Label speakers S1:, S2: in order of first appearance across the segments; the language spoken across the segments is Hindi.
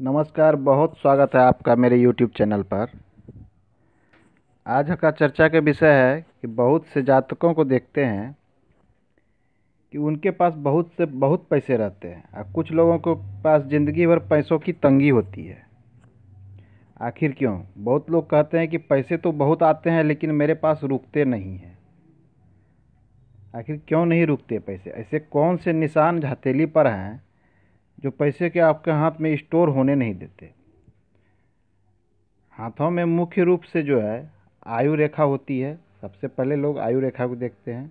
S1: नमस्कार बहुत स्वागत है आपका मेरे यूट्यूब चैनल पर आज का चर्चा का विषय है कि बहुत से जातकों को देखते हैं कि उनके पास बहुत से बहुत पैसे रहते हैं और कुछ लोगों के पास ज़िंदगी भर पैसों की तंगी होती है आखिर क्यों बहुत लोग कहते हैं कि पैसे तो बहुत आते हैं लेकिन मेरे पास रुकते नहीं हैं आखिर क्यों नहीं रुकते पैसे ऐसे कौन से निशान हथेली पर हैं जो पैसे के आपके हाथ में स्टोर होने नहीं देते हाथों में मुख्य रूप से जो है आयु रेखा होती है सबसे पहले लोग आयु रेखा को देखते हैं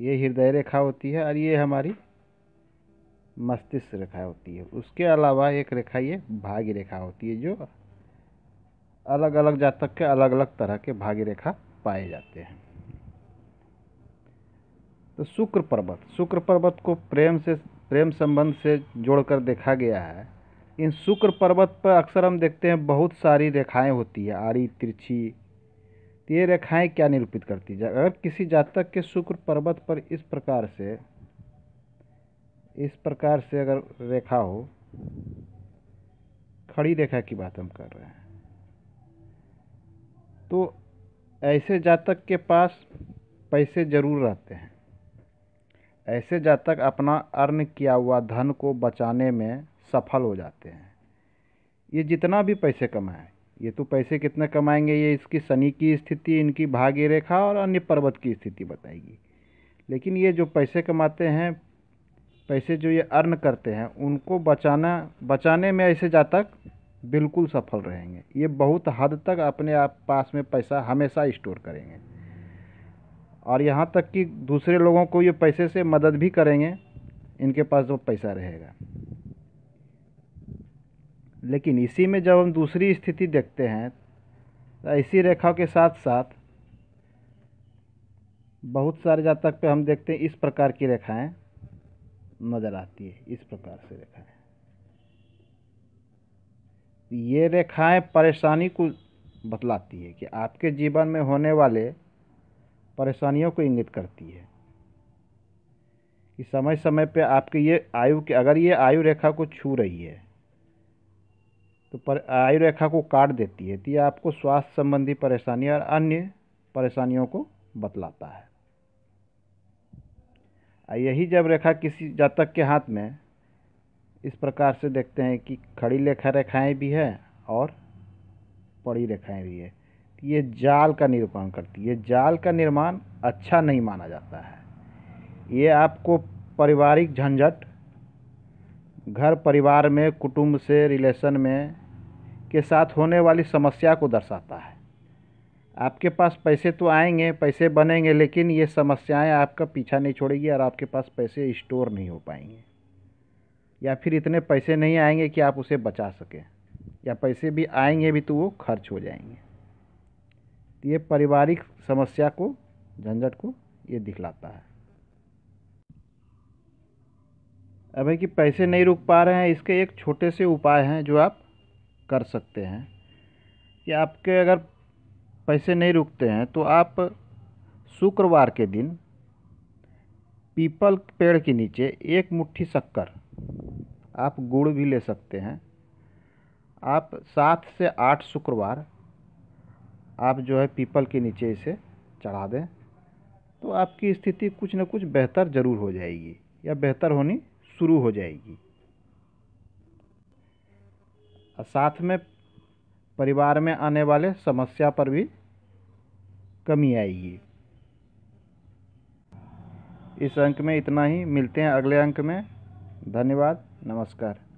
S1: ये हृदय रेखा होती है और ये हमारी मस्तिष्क रेखा होती है उसके अलावा एक रेखा ये भाग्य रेखा होती है जो अलग अलग जातक के अलग अलग तरह के भाग्य रेखा पाए जाते हैं तो शुक्र पर्वत शुक्र पर्वत को प्रेम से प्रेम संबंध से जोड़कर देखा गया है इन शुक्र पर्वत पर अक्सर हम देखते हैं बहुत सारी रेखाएं होती है आड़ी तिरछी तो ये रेखाएं क्या निरूपित करती है अगर किसी जातक के शुक्र पर्वत पर इस प्रकार से इस प्रकार से अगर रेखा हो खड़ी रेखा की बात हम कर रहे हैं तो ऐसे जातक के पास पैसे ज़रूर रहते हैं ऐसे जातक अपना अर्न किया हुआ धन को बचाने में सफल हो जाते हैं ये जितना भी पैसे कमाए ये तो पैसे कितने कमाएंगे ये इसकी शनि की स्थिति इनकी भाग्य रेखा और अन्य पर्वत की स्थिति बताएगी लेकिन ये जो पैसे कमाते हैं पैसे जो ये अर्न करते हैं उनको बचाना बचाने में ऐसे जातक बिल्कुल सफल रहेंगे ये बहुत हद तक अपने आप पास में पैसा हमेशा स्टोर करेंगे और यहाँ तक कि दूसरे लोगों को ये पैसे से मदद भी करेंगे इनके पास वो पैसा रहेगा लेकिन इसी में जब हम दूसरी स्थिति देखते हैं तो इसी रेखा के साथ साथ बहुत सारे जातक पे हम देखते हैं इस प्रकार की रेखाएं नज़र आती है इस प्रकार से रेखाएं ये रेखाएं परेशानी को बतलाती है कि आपके जीवन में होने वाले परेशानियों को इंगित करती है कि समय समय पे आपके ये आयु के अगर ये आयु रेखा को छू रही है तो पर आयु रेखा को काट देती है तो ये आपको स्वास्थ्य संबंधी परेशानी और अन्य परेशानियों को बतलाता है यही जब रेखा किसी जातक के हाथ में इस प्रकार से देखते हैं कि खड़ी रेखा रेखाएं भी है और पड़ी रेखाएं भी है करती है जाल का निरूपण करती है जाल का निर्माण अच्छा नहीं माना जाता है ये आपको पारिवारिक झंझट घर परिवार में कुटुंब से रिलेशन में के साथ होने वाली समस्या को दर्शाता है आपके पास पैसे तो आएंगे पैसे बनेंगे लेकिन ये समस्याएं आपका पीछा नहीं छोड़ेगी और आपके पास पैसे स्टोर नहीं हो पाएंगे या फिर इतने पैसे नहीं आएंगे कि आप उसे बचा सकें या पैसे भी आएंगे भी तो वो खर्च हो जाएंगे तो ये पारिवारिक समस्या को झंझट को ये दिखलाता है अब है कि पैसे नहीं रुक पा रहे हैं इसके एक छोटे से उपाय हैं जो आप कर सकते हैं कि आपके अगर पैसे नहीं रुकते हैं तो आप शुक्रवार के दिन पीपल पेड़ के नीचे एक मुट्ठी शक्कर आप गुड़ भी ले सकते हैं आप सात से आठ शुक्रवार आप जो है पीपल के नीचे इसे चढ़ा दें तो आपकी स्थिति कुछ ना कुछ बेहतर ज़रूर हो जाएगी या बेहतर होनी शुरू हो जाएगी और साथ में परिवार में आने वाले समस्या पर भी कमी आएगी इस अंक में इतना ही मिलते हैं अगले अंक में धन्यवाद नमस्कार